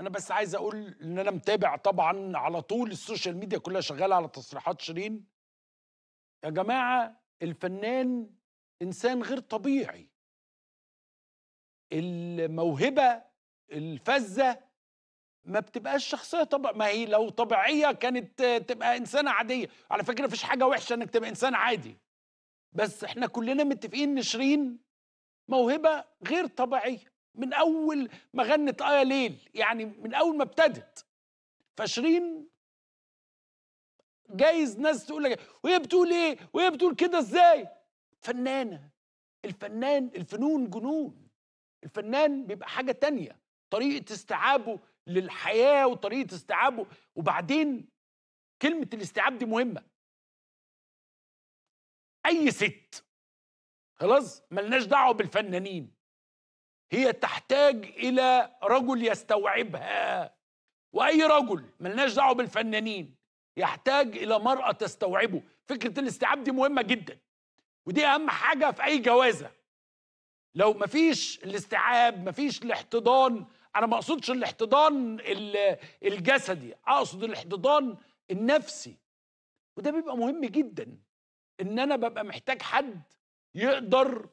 انا بس عايز اقول ان انا متابع طبعا على طول السوشيال ميديا كلها شغاله على تصريحات شيرين يا جماعه الفنان انسان غير طبيعي الموهبه الفذه ما بتبقاش شخصيه طبع ما هي لو طبيعيه كانت تبقى انسانه عاديه على فكره مفيش حاجه وحشه انك تبقى انسان عادي بس احنا كلنا متفقين ان شيرين موهبه غير طبيعيه من اول ما غنت ايا ليل يعني من اول ما ابتدت فشرين جايز ناس تقول لك وهي بتقول ايه وهي بتقول كده ازاي فنانه الفنان الفنون جنون الفنان بيبقى حاجه تانية طريقه استيعابه للحياه وطريقه استيعابه وبعدين كلمه الاستيعاب دي مهمه اي ست خلاص ملناش دعوه بالفنانين هي تحتاج إلى رجل يستوعبها وأي رجل ملناش دعوة بالفنانين يحتاج إلى مرأة تستوعبه فكرة الاستيعاب دي مهمة جدا ودي أهم حاجة في أي جوازة لو مفيش الاستيعاب مفيش الاحتضان أنا ما أقصدش الاحتضان الجسدي أقصد الاحتضان النفسي وده بيبقى مهم جدا إن أنا ببقى محتاج حد يقدر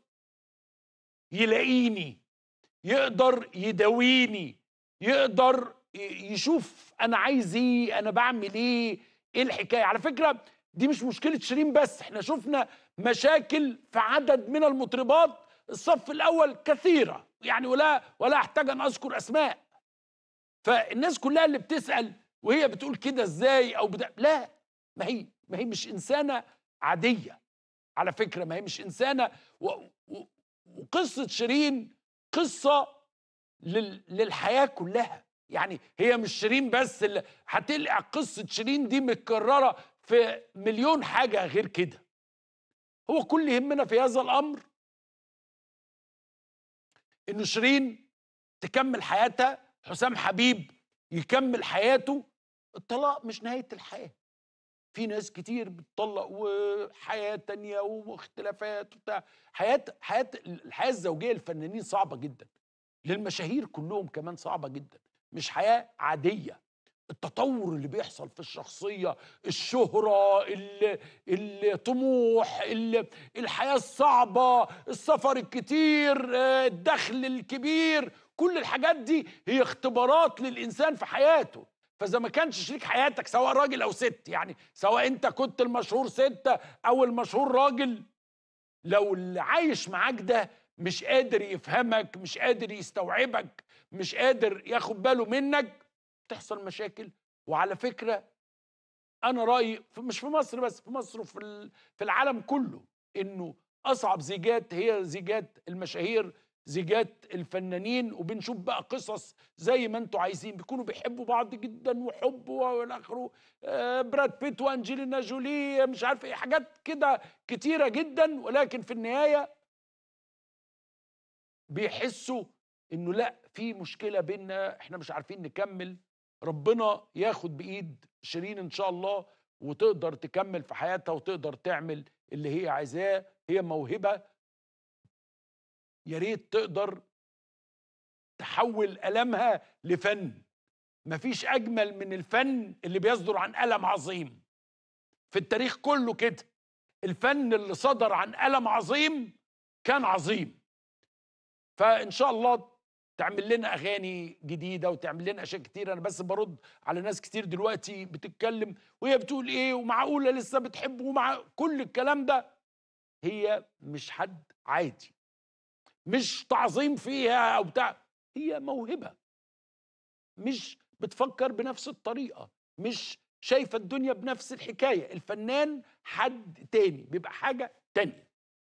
يلاقيني يقدر يداويني يقدر يشوف انا عايز ايه انا بعمل ايه ايه الحكايه على فكره دي مش مشكله شيرين بس احنا شفنا مشاكل في عدد من المطربات الصف الاول كثيره يعني ولا ولا احتاج ان اذكر اسماء فالناس كلها اللي بتسال وهي بتقول كده ازاي او بدا لا ما هي ما هي مش انسانه عاديه على فكره ما هي مش انسانه و... و... وقصه شيرين قصه للحياه كلها يعني هي مش شيرين بس اللي هتلقى قصه شيرين دي متكرره في مليون حاجه غير كده هو كل يهمنا في هذا الامر انه شيرين تكمل حياتها حسام حبيب يكمل حياته الطلاق مش نهايه الحياه في ناس كتير بتطلق وحياه تانية واختلافات وبتاع حياه حياه الحياه الزوجيه للفنانين صعبه جدا للمشاهير كلهم كمان صعبه جدا مش حياه عاديه التطور اللي بيحصل في الشخصية الشهرة الطموح الحياة الصعبة السفر الكتير آه، الدخل الكبير كل الحاجات دي هي اختبارات للإنسان في حياته فاذا ما كانش شريك حياتك سواء راجل او ست يعني سواء انت كنت المشهور ست او المشهور راجل لو اللي عايش معاك ده مش قادر يفهمك مش قادر يستوعبك مش قادر ياخد باله منك تحصل مشاكل وعلى فكره انا رايي مش في مصر بس في مصر وفي في العالم كله انه اصعب زيجات هي زيجات المشاهير زيجات الفنانين وبنشوف بقى قصص زي ما انتوا عايزين بيكونوا بيحبوا بعض جدا وحب والى اخره آه، براد بيت وانجلينا جولي مش عارف ايه حاجات كده كتيره جدا ولكن في النهايه بيحسوا انه لا في مشكله بينا احنا مش عارفين نكمل ربنا ياخد بايد شيرين ان شاء الله وتقدر تكمل في حياتها وتقدر تعمل اللي هي عايزاه هي موهبه يا ريت تقدر تحول ألمها لفن مفيش أجمل من الفن اللي بيصدر عن ألم عظيم في التاريخ كله كده الفن اللي صدر عن ألم عظيم كان عظيم فإن شاء الله تعمل لنا اغاني جديده وتعمل لنا اشياء كتير انا بس برد على ناس كتير دلوقتي بتتكلم وهي بتقول ايه ومعقوله لسه بتحبه ومع كل الكلام ده هي مش حد عادي مش تعظيم فيها او بتاع هي موهبه مش بتفكر بنفس الطريقه مش شايفه الدنيا بنفس الحكايه الفنان حد تاني بيبقى حاجه تانية